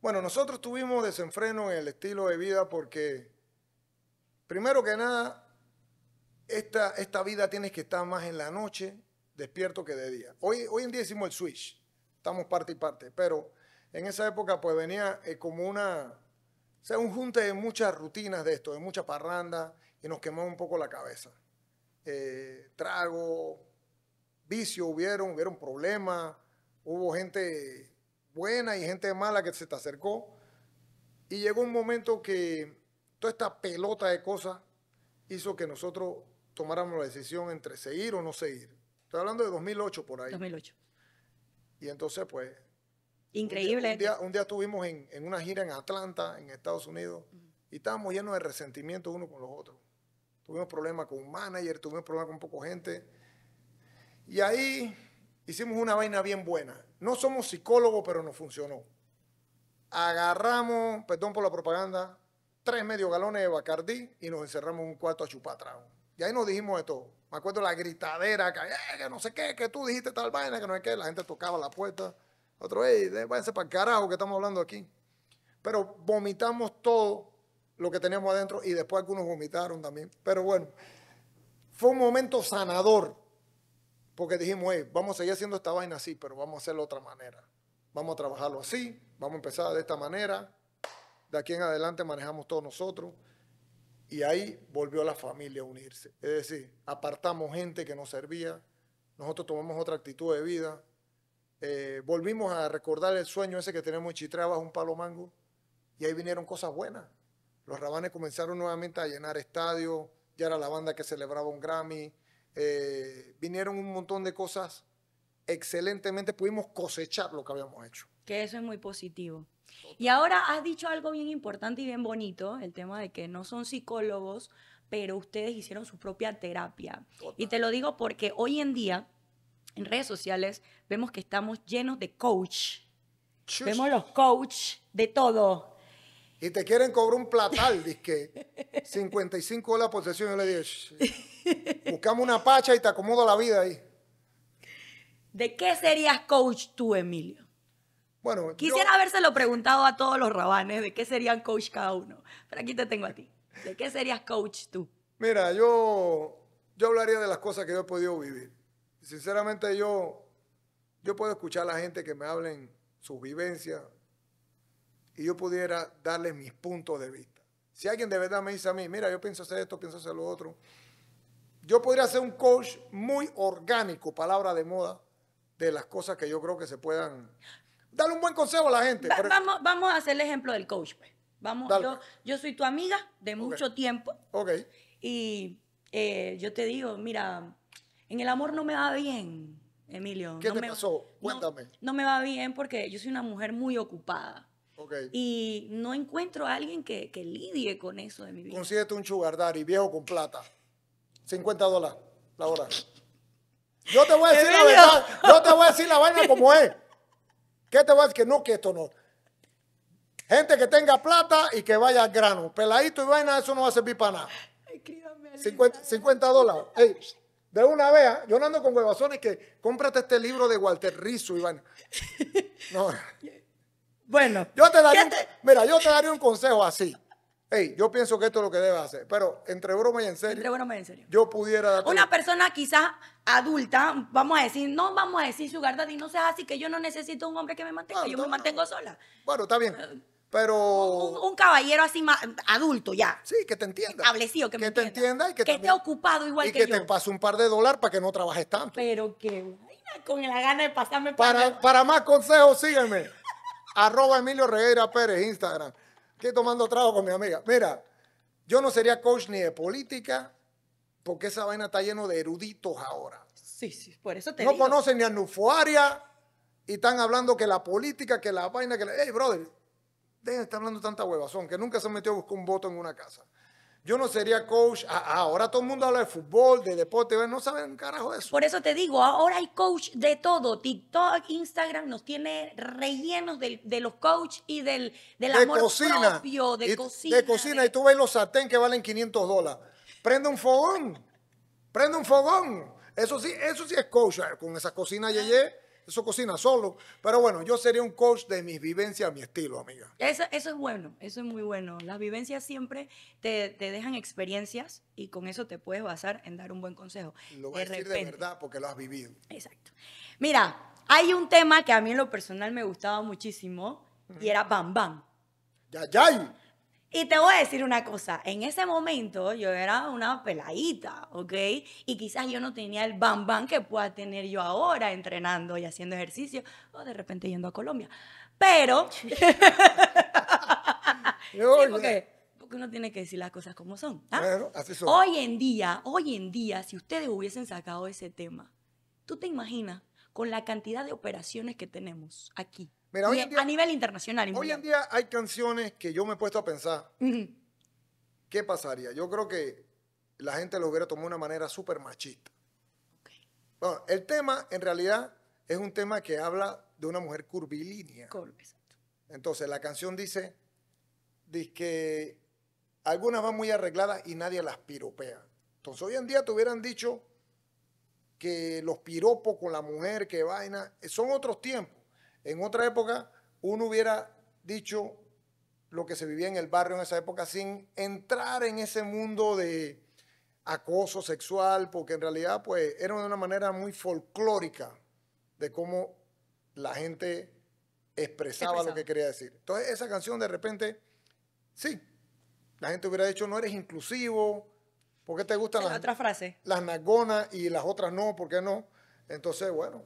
Bueno, nosotros tuvimos desenfreno en el estilo de vida porque, primero que nada, esta, vida tienes que estar más en la noche despierto que de día. Hoy, hoy en día hicimos el switch, estamos parte y parte, pero en esa época pues venía eh, como una, o sea, un junte de muchas rutinas de esto, de mucha parranda, y nos quemó un poco la cabeza. Eh, trago, vicio hubieron, hubieron problemas, hubo gente buena y gente mala que se te acercó, y llegó un momento que toda esta pelota de cosas hizo que nosotros tomáramos la decisión entre seguir o no seguir. Estoy hablando de 2008 por ahí. 2008. Y entonces, pues, Increíble. Un día, estuvimos en, una gira en Atlanta, en Estados Unidos, y estábamos llenos de resentimiento uno con los otros. Tuvimos problemas con un manager, tuvimos problemas con poco gente. Y ahí hicimos una vaina bien buena. No somos psicólogos, pero nos funcionó. Agarramos, perdón por la propaganda, tres medio galones de Bacardí y nos encerramos en un cuarto a chupar Y ahí nos dijimos de todo. Me acuerdo la gritadera, eh, que no sé qué, que tú dijiste tal vaina, que no sé qué. La gente tocaba la puerta. Otro, hey, váyanse para el carajo que estamos hablando aquí. Pero vomitamos todo lo que teníamos adentro y después algunos vomitaron también. Pero bueno, fue un momento sanador porque dijimos, hey, vamos a seguir haciendo esta vaina así, pero vamos a hacerlo de otra manera. Vamos a trabajarlo así, vamos a empezar de esta manera. De aquí en adelante manejamos todos nosotros. Y ahí volvió la familia a unirse. Es decir, apartamos gente que nos servía, nosotros tomamos otra actitud de vida, eh, volvimos a recordar el sueño ese que tenemos en un palo mango y ahí vinieron cosas buenas. Los rabanes comenzaron nuevamente a llenar estadios, ya era la banda que celebraba un Grammy, eh, vinieron un montón de cosas excelentemente, pudimos cosechar lo que habíamos hecho. Que eso es muy positivo. Y ahora has dicho algo bien importante y bien bonito, el tema de que no son psicólogos, pero ustedes hicieron su propia terapia. Y te lo digo porque hoy en día en redes sociales vemos que estamos llenos de coach. Vemos los coach de todo. Y te quieren cobrar un platal, que 55 [laughs] dólares por sesión. Yo le dije, buscamos una pacha y te acomodo la vida ahí. ¿De qué serías coach tú, Emilio? Bueno, Quisiera haberse habérselo preguntado a todos los rabanes de qué serían coach cada uno. Pero aquí te tengo a ti. ¿De qué serías coach tú? Mira, yo, yo hablaría de las cosas que yo he podido vivir sinceramente yo, yo puedo escuchar a la gente que me hablen sus vivencias y yo pudiera darles mis puntos de vista. Si alguien de verdad me dice a mí, mira, yo pienso hacer esto, pienso hacer lo otro, yo podría ser un coach muy orgánico, palabra de moda, de las cosas que yo creo que se puedan... Darle un buen consejo a la gente. vamos, a hacer el ejemplo del coach. Pues. Vamos, pues. yo, soy tu amiga de mucho tiempo. Ok. Y eh, yo te digo, mira, en el amor no me va bien, Emilio. ¿Qué no te me, pasó? Cuéntame. No, me va bien porque yo soy una mujer muy ocupada. Okay. Y no encuentro a alguien que, lidie con eso de mi vida. Consíguete un chugardari y viejo con plata. 50 dólares la hora. Yo te voy a decir la verdad. Yo te voy a decir la vaina como es. ¿Qué te voy a decir? Que no, que esto no. Gente que tenga plata y que vaya al grano. Peladito y vaina, eso no va a servir para nada. Ay, 50, dólares. De una vez, ¿ah? yo no ando con huevazones que cómprate este libro de Walter Rizzo, Iván. No. [laughs] Bueno. Yo te daría un, Mira, yo te daría un consejo así. Hey, yo pienso que esto es lo que debes hacer. Pero entre broma y en serio. Entre y en serio. Yo pudiera dar Una persona quizás adulta, vamos a decir, no vamos a decir su daddy, no seas así, que yo no necesito un hombre que me mantenga, yo me mantengo sola. Bueno, está bien. Pero. Un, caballero así más adulto ya. Sí, que te entienda. Establecido, que, te entienda. y que, esté ocupado igual que, yo. Y que te pase un par de dólares para que no trabajes tanto. Pero que con la gana de pasarme para. Para, para más consejos, sígueme. [laughs] Arroba Emilio Regueira Pérez, Instagram. Estoy tomando trago con mi amiga. Mira, yo no sería coach ni de política, porque esa vaina está lleno de eruditos ahora. Sí, sí, por eso te No conocen ni a Nufuaria y están hablando que la política, que la vaina, que la... Hey, brother, dejen de estar hablando tanta huevazón, que nunca se metió a buscar un voto en una casa. Yo no sería coach. Ah, ah, ahora todo el mundo habla de fútbol, de deporte, no saben carajo de eso. Por eso te digo, ahora hay coach de todo. TikTok, Instagram nos tiene rellenos de, los coach y del, del de amor cocina, de cocina. De cocina, y tú ves los sartén que valen 500 dólares. Prende un fogón, prende un fogón. Eso sí, eso sí es coach. Ah, con esa cocina Yeye eso cocina solo. Pero bueno, yo sería un coach de mis vivencias, mi estilo, amiga. Eso, eso es bueno, eso es muy bueno. Las vivencias siempre te, dejan experiencias y con eso te puedes basar en dar un buen consejo. Lo voy a decir de verdad porque lo has vivido. Exacto. Mira, hay un tema que a mí en lo personal me gustaba muchísimo y era Bam Bam. ya! Y te voy a decir una cosa, en ese momento yo era una peladita, ¿ok? Y quizás yo no tenía el bam bam que pueda tener yo ahora entrenando y haciendo ejercicio o de repente yendo a Colombia. Pero... [laughs] [laughs] porque, porque, uno tiene que decir las cosas como son. ¿ah? así son. Hoy en día, hoy en día, si ustedes hubiesen sacado ese tema, ¿tú te imaginas con la cantidad de operaciones que tenemos aquí? Mira, hoy en día, a nivel internacional. Hoy en día hay canciones que yo me he puesto a pensar. ¿Qué pasaría? Yo creo que la gente lo hubiera tomado de una manera súper machista. el tema, en realidad, es un tema que habla de una mujer curvilínea. Entonces, la canción dice, dice que algunas van muy arregladas y nadie las piropea. Entonces, hoy en día te hubieran dicho que los piropos con la mujer, que vaina, son otros tiempos. En otra época, uno hubiera dicho lo que se vivía en el barrio en esa época sin entrar en ese mundo de acoso sexual, porque en realidad pues era una manera muy folclórica de cómo la gente expresaba, lo que quería decir. Entonces esa canción de repente, sí, la gente hubiera dicho no eres inclusivo, ¿por qué te gustan las, otras frases? Las nagonas y las otras no, ¿por qué no? Entonces, bueno,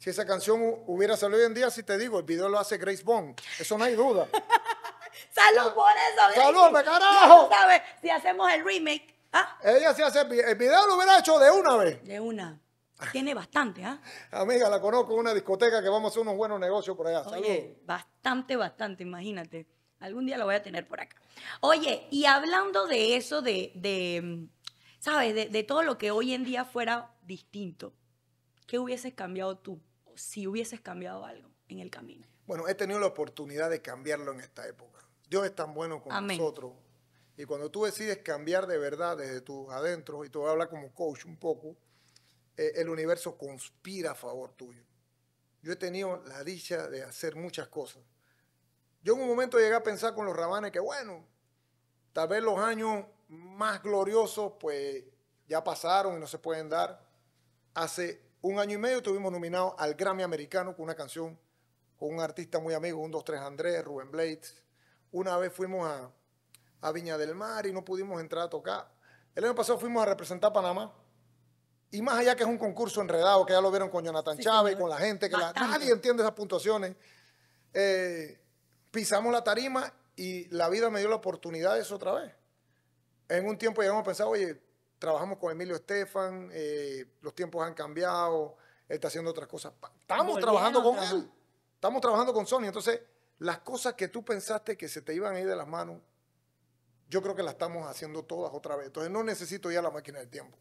si esa canción hubiera salido hoy en día, si te digo, el video lo hace Grace Bond. Eso no hay duda. [laughs] ¡Salud por eso! ¡Salud, carajo! sabes, si hacemos el remake. ¿ah? Ella sí hace el video, lo hubiera hecho de una vez. De una. Tiene bastante, ¿ah? Amiga, la conozco en una discoteca que vamos a hacer unos buenos negocios por allá. Salud. bastante, bastante, imagínate. Algún día lo voy a tener por acá. Oye, y hablando de eso, de, de ¿sabes? de todo lo que hoy en día fuera distinto, ¿qué hubieses cambiado tú? si hubieses cambiado algo en el camino? Bueno, he tenido la oportunidad de cambiarlo en esta época. Dios es tan bueno con nosotros. Y cuando tú decides cambiar de verdad desde tu adentro, y tú hablas como coach un poco, eh, el universo conspira a favor tuyo. Yo he tenido la dicha de hacer muchas cosas. Yo en un momento llegué a pensar con los rabanes que, bueno, tal vez los años más gloriosos, pues ya pasaron y no se pueden dar. Hace un año y medio tuvimos nominados al Grammy americano con una canción con un artista muy amigo, un dos tres Andrés, Rubén Blades. Una vez fuimos a, Viña del Mar y no pudimos entrar a tocar. El año pasado fuimos a representar Panamá. Y más allá que es un concurso enredado, que ya lo vieron con Jonathan Chávez, con la gente, que la, nadie entiende esas puntuaciones. Eh, pisamos la tarima y la vida me dio la oportunidad de eso otra vez. En un tiempo ya hemos pensado, oye, trabajamos con Emilio Estefan, eh, los tiempos han cambiado, él está haciendo otras cosas. Estamos trabajando con él, estamos trabajando con Sony. Entonces, las cosas que tú pensaste que se te iban a ir de las manos, yo creo que las estamos haciendo todas otra vez. Entonces, no necesito ya la máquina del tiempo.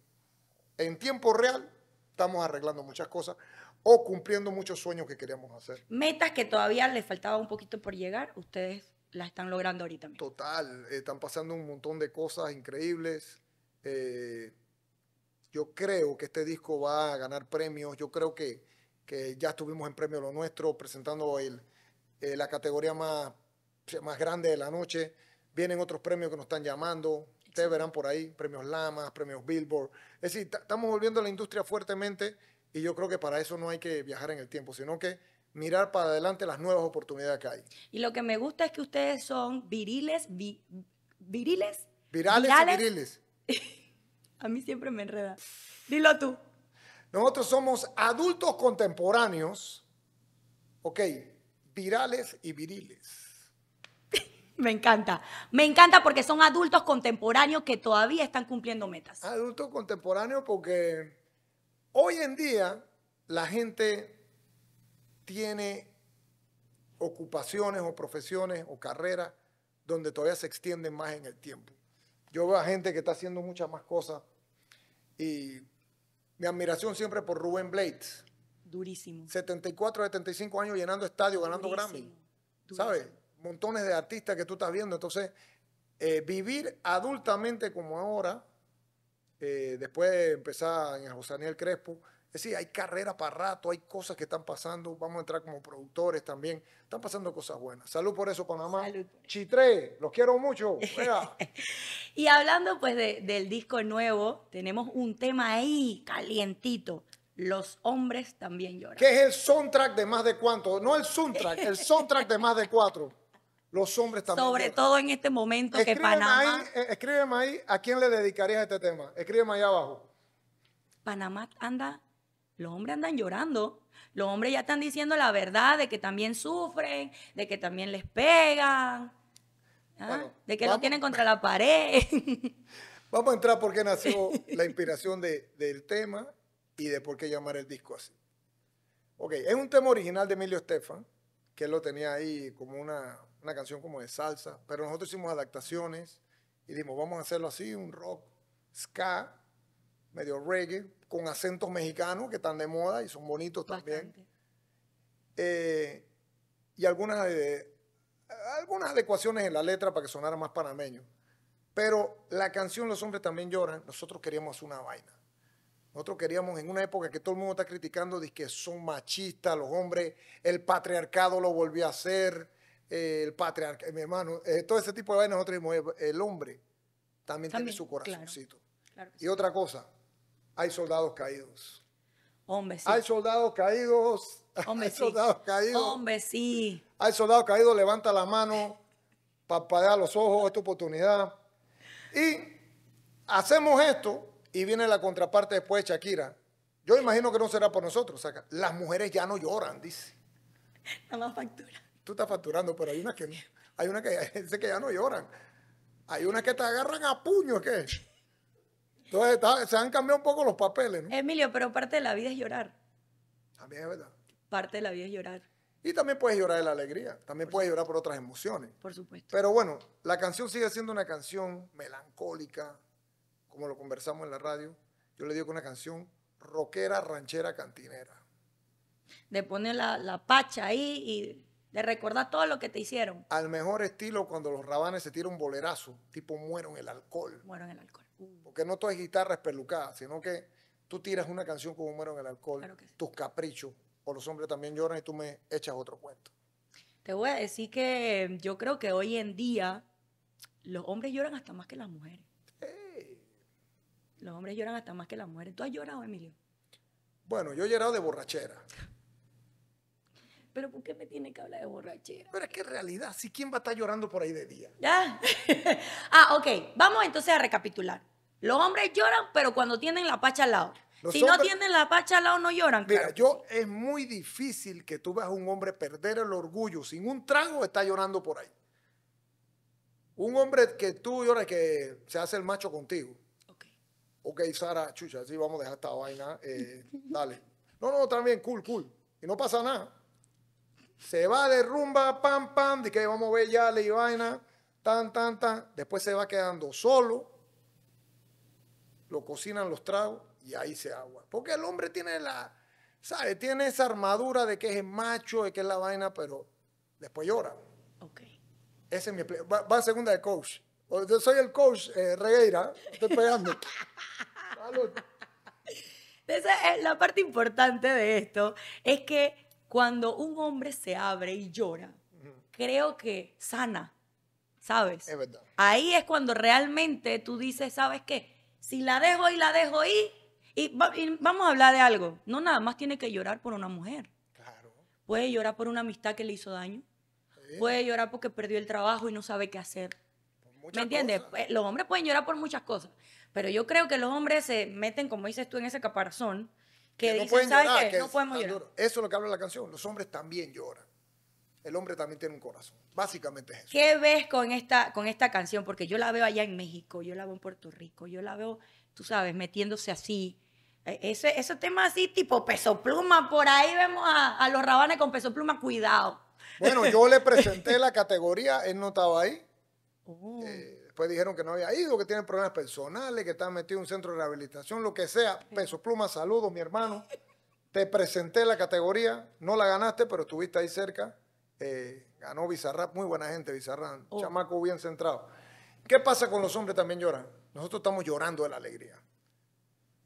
En tiempo real, estamos arreglando muchas cosas o cumpliendo muchos sueños que queríamos hacer. Metas que todavía les faltaba un poquito por llegar, ustedes las están logrando ahorita. Mismo. Total, están pasando un montón de cosas increíbles. Eh, yo creo que este disco va a ganar premios. Yo creo que, que ya estuvimos en Premio Lo Nuestro presentando el, eh, la categoría más, más grande de la noche. Vienen otros premios que nos están llamando. Ustedes verán por ahí, premios Lamas, premios Billboard. Es decir, estamos volviendo a la industria fuertemente y yo creo que para eso no hay que viajar en el tiempo, sino que mirar para adelante las nuevas oportunidades que hay. Y lo que me gusta es que ustedes son viriles, viriles. Virales, y viriles. [laughs] A mí siempre me enreda. Dilo tú. Nosotros somos adultos contemporáneos, ok, virales y viriles. [laughs] me encanta. Me encanta porque son adultos contemporáneos que todavía están cumpliendo metas. Adultos contemporáneos porque hoy en día la gente tiene ocupaciones o profesiones o carreras donde todavía se extienden más en el tiempo. Yo veo a gente que está haciendo muchas más cosas. Y mi admiración siempre por Rubén Blades. Durísimo. 74, 75 años llenando estadios, ganando Grammy. ¿Sabes? Montones de artistas que tú estás viendo. Entonces, eh, vivir adultamente como ahora eh, después empezar en José Daniel Crespo. Es decir, hay carrera para rato, hay cosas que están pasando. Vamos a entrar como productores también. Están pasando cosas buenas. Salud por eso, Panamá. Salud. Chitré, los quiero mucho. [laughs] y hablando pues del disco nuevo, tenemos un tema ahí calientito. Los hombres también lloran. ¿Qué es el soundtrack de más de cuánto. No el soundtrack, el soundtrack de más de cuatro. Los hombres también. Sobre todo en este momento que Panamá. Eh, escríbeme ahí a quién le dedicarías este tema. Escríbeme ahí abajo. Panamá anda, los hombres andan llorando. Los hombres ya están diciendo la verdad de que también sufren, de que también les pegan, ¿ah? de que lo tienen contra la pared. [laughs] vamos a entrar por qué nació la inspiración del tema y de por qué llamar el disco así. Ok, es un tema original de Emilio Estefan, que él lo tenía ahí como una, una canción como de salsa, pero nosotros hicimos adaptaciones y dijimos, vamos a hacerlo así, un rock, ska, medio reggae, con acentos mexicanos que están de moda y son bonitos también. Eh, y algunas, algunas adecuaciones en la letra para que sonara más panameño. Pero la canción Los hombres también lloran, nosotros queríamos hacer una vaina. Nosotros queríamos en una época que todo el mundo está criticando, de que son machistas los hombres, el patriarcado lo volvió a hacer el patriarca, mi hermano, eh, todo ese tipo de vainas nosotros eh, el hombre también, tiene su corazoncito. y otra cosa, hay soldados caídos. Hombre, sí. Hay soldados caídos. Hombre, hay sí. soldados caídos. Hay soldados caídos, levanta la mano para los ojos, esta oportunidad. Y hacemos esto y viene la contraparte después de Shakira. Yo imagino que no será por nosotros. las mujeres ya no lloran, dice. [laughs] más factura tú estás facturando, pero hay unas que, hay una que, que ya no lloran. Hay una que te agarran a puños, ¿qué? Entonces se han cambiado un poco los papeles, ¿no? Emilio, pero parte de la vida es llorar. También es verdad. Parte de la vida es llorar. Y también puedes llorar de la alegría, también puedes llorar por otras emociones. Por supuesto. Pero bueno, la canción sigue siendo una canción melancólica, como lo conversamos en la radio. Yo le digo que una canción rockera, ranchera, cantinera. De poner la, la pacha ahí y le recuerdas todo lo que te hicieron. Al mejor estilo cuando los rabanes se tiran un bolerazo, tipo muero en el alcohol. Muero en el alcohol. Uh. Porque no todas guitarras pelucadas, sino que tú tiras una canción como muero en el alcohol, tus caprichos, o los hombres también lloran y tú me echas otro cuento. Te voy a decir que em, yo creo que hoy en día los hombres lloran hasta más que las mujeres. Los hombres lloran hasta más que las mujeres. ¿Tú has llorado, Emilio? Bueno, yo he llorado de borrachera. [laughs] pero ¿por qué me tiene que hablar de borrachera? Pero es que realidad, si quién va a estar llorando por ahí de día. ¿Ya? [laughs] ah, ok. Vamos entonces a recapitular. Los hombres lloran, pero cuando tienen la pacha al lado. si no tienen la pacha al lado, no lloran. Mira, yo es muy difícil que tú veas a un hombre perder el orgullo. Sin un trago está llorando por ahí. Un hombre que tú lloras que se hace el macho contigo. Ok. Ok, Sara, chucha, sí, vamos a dejar esta vaina. Eh, dale. No, no, también, cool, cool. Y no pasa nada. Se va de rumba, pam, pam, de que vamos a ver ya la vaina, tan, tan, tan. Después se va quedando solo, lo cocinan los tragos y ahí se agua. Porque el hombre tiene la, ¿sabe? Tiene esa armadura de que es macho, de que es la vaina, pero después llora. Ok. Ese es mi Va, a segunda de coach. Yo soy el coach eh, Regueira, estoy pegando. [laughs] Esa es la parte importante de esto, es que cuando un hombre se abre y llora, creo que sana, ¿sabes? Es verdad. Ahí es cuando realmente tú dices, ¿sabes qué? Si la dejo y la dejo y, y, vamos a hablar de algo. No nada más tiene que llorar por una mujer. Claro. Puede llorar por una amistad que le hizo daño. Puede llorar porque perdió el trabajo y no sabe qué hacer. ¿Me entiendes? Pues, los hombres pueden llorar por muchas cosas, pero yo creo que los hombres se meten, como dices tú, en ese caparazón que, ¿sabes Eso es lo que habla la canción. Los hombres también lloran. El hombre también tiene un corazón. Básicamente es eso. ¿Qué ves con esta, con esta canción? Porque yo la veo allá en México, yo la veo en Puerto Rico, yo la veo, tú sabes, metiéndose así. E, ese, ese tema así, tipo peso pluma, por ahí vemos a, los rabanes con peso pluma, cuidado. Bueno, yo le presenté [laughs] la categoría, él no estaba ahí. Oh. Eh, después dijeron que no había ido, que tienen problemas personales, que están metidos en un centro de rehabilitación, lo que sea. Peso pluma, saludos, mi hermano. Te presenté la categoría, no la ganaste, pero estuviste ahí cerca. Eh, ganó Bizarrap, muy buena gente, Bizarrap, oh. chamaco bien centrado. ¿Qué pasa con los hombres también lloran? Nosotros estamos llorando de la alegría.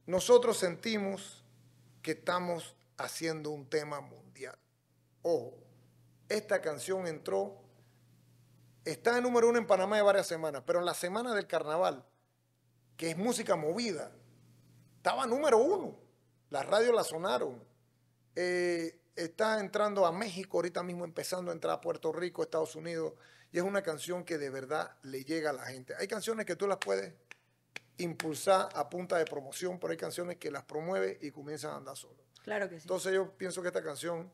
Nosotros sentimos que estamos haciendo un tema mundial. Ojo, esta canción entró Está en número uno en Panamá de varias semanas, pero en la semana del carnaval, que es música movida, estaba número uno. Las radios la sonaron. Eh, está entrando a México, ahorita mismo empezando a entrar a Puerto Rico, Estados Unidos, y es una canción que de verdad le llega a la gente. Hay canciones que tú las puedes impulsar a punta de promoción, pero hay canciones que las promueve y comienzan a andar solo. Claro que sí. Entonces yo pienso que esta canción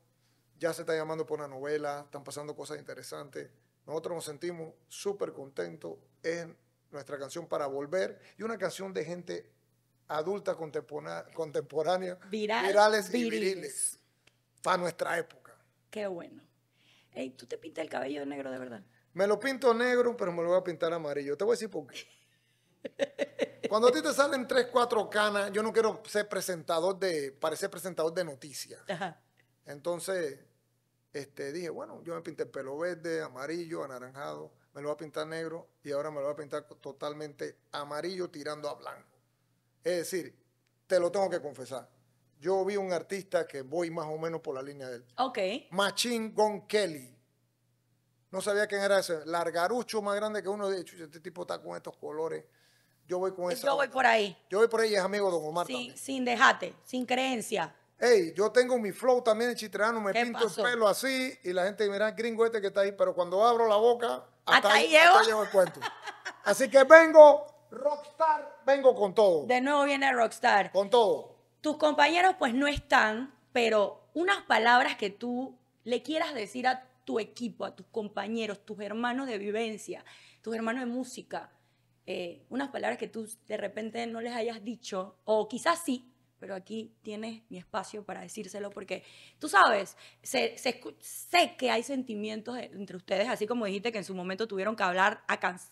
ya se está llamando por una novela, están pasando cosas interesantes. Nosotros nos sentimos súper contentos. en nuestra canción para volver y una canción de gente adulta contemporánea, virales y viriles. para nuestra época. Qué bueno. Ey, ¿tú te pintas el cabello de negro de verdad? Me lo pinto negro, pero me lo voy a pintar amarillo. Te voy a decir por qué. [laughs] Cuando a ti te salen tres, cuatro canas, yo no quiero ser presentador de, parecer presentador de noticias. Entonces, este, dije, bueno, yo me pinté el pelo verde, amarillo, anaranjado, me lo voy a pintar negro y ahora me lo voy a pintar totalmente amarillo tirando a blanco. Es decir, te lo tengo que confesar. Yo vi un artista que voy más o menos por la línea de él. Ok. Machine gonkelly No sabía quién era ese. Largarucho más grande que uno. De hecho, este tipo está con estos colores. Yo voy con eso Yo voy por ahí. Yo voy por ahí y es amigo de Don Omar. Sin, sin dejate, sin creencia. Hey, yo tengo mi flow también Chitreano. me pinto el pelo así y la gente mira gringo este que está ahí, pero cuando abro la boca, hasta, ahí, el cuento. Así que vengo, rockstar, vengo con todo. De nuevo viene rockstar. Con todo. Tus compañeros pues no están, pero unas palabras que tú le quieras decir a tu equipo, a tus compañeros, tus hermanos de vivencia, tus hermanos de música, eh, unas palabras que tú de repente no les hayas dicho, o quizás sí, pero aquí tienes mi espacio para decírselo porque tú sabes, sé, que hay sentimientos e-, entre ustedes, así como dijiste que en su momento tuvieron que hablar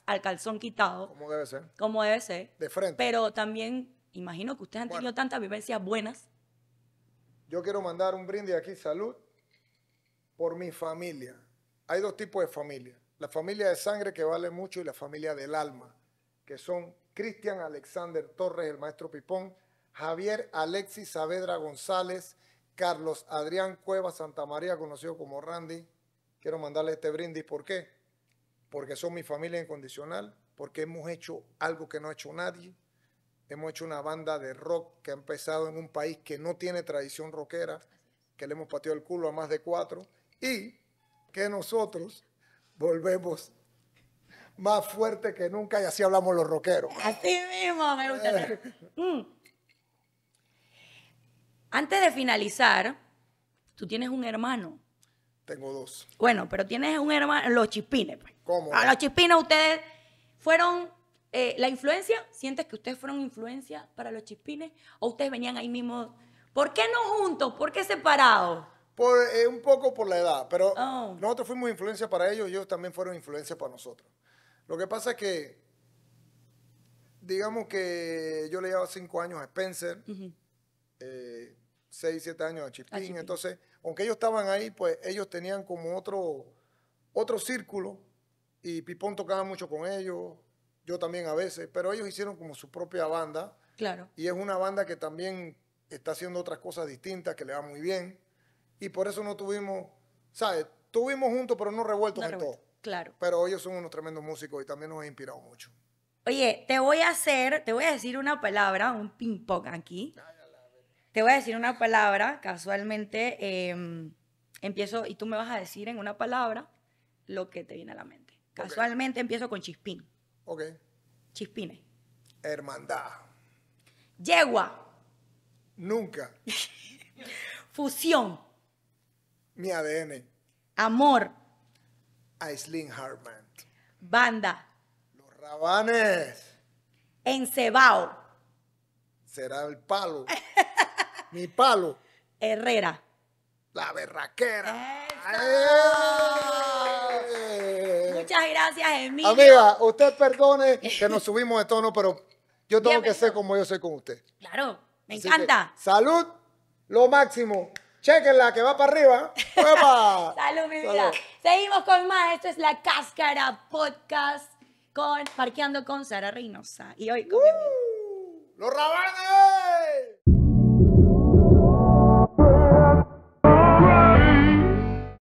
al calzón quitado. Como debe ser. Como debe ser. De frente. Pero también imagino que ustedes han tenido tantas vivencias buenas. Yo quiero mandar un brindis aquí, salud, por mi familia. Hay dos tipos de familia. La familia de sangre que vale mucho y la familia del alma, que son Cristian Alexander Torres, el maestro Pipón, Javier Alexis Saavedra González, Carlos Adrián Cueva Santa María, conocido como Randy. Quiero mandarle este brindis. ¿Por qué? Porque son mi familia incondicional, porque hemos hecho algo que no ha hecho nadie. Hemos hecho una banda de rock que ha empezado en un país que no tiene tradición rockera, que le hemos pateado el culo a más de cuatro y que nosotros volvemos más fuerte que nunca y así hablamos los rockeros. Así mismo, me gusta. Eh. Mm. Antes de finalizar, tú tienes un hermano. Tengo dos. Bueno, pero tienes un hermano, los chispines. Pues. ¿Cómo? A los chispines ustedes fueron eh, la influencia. ¿Sientes que ustedes fueron influencia para los chispines? ¿O ustedes venían ahí mismo? ¿Por qué no juntos? ¿Por qué separados? Por, eh, un poco por la edad, pero oh. nosotros fuimos influencia para ellos, y ellos también fueron influencia para nosotros. Lo que pasa es que, digamos que yo le llevaba cinco años a Spencer eh, 6, 7 años de Chipín. Entonces, aunque ellos estaban ahí, pues ellos tenían como otro, otro círculo y Pipón tocaba mucho con ellos, yo también a veces, pero ellos hicieron como su propia banda. Claro. Y es una banda que también está haciendo otras cosas distintas, que le va muy bien. Y por eso no tuvimos, ¿sabes? Tuvimos juntos, pero no revueltos en todo. Claro. Pero ellos son unos tremendos músicos y también nos han inspirado mucho. Oye, te voy a hacer, te voy a decir una palabra, un ping-pong aquí. Te voy a decir una palabra, casualmente em, empiezo, y tú me vas a decir en una palabra lo que te viene a la mente. Casualmente empiezo con chispín. Ok. Chispines. Hermandad. Yegua. Nunca. [laughs] Fusión. Mi ADN. Amor. Iceland Hartman. Banda. Los Rabanes. Encebao. Será el palo. [laughs] Mi palo. Herrera. La berraquera. ¡Eh! Muchas gracias, Emilio. Amiga, usted perdone que nos [laughs] subimos de tono, pero yo tengo que ser como yo soy con usted. Claro, me encanta. salud, lo máximo. Chequenla, que va para arriba. [laughs] Salud, mi Seguimos con más. Esto es La Cáscara Podcast con Parqueando con Sara Reynosa. Y hoy con ¡Uh! ¡Los rabanes!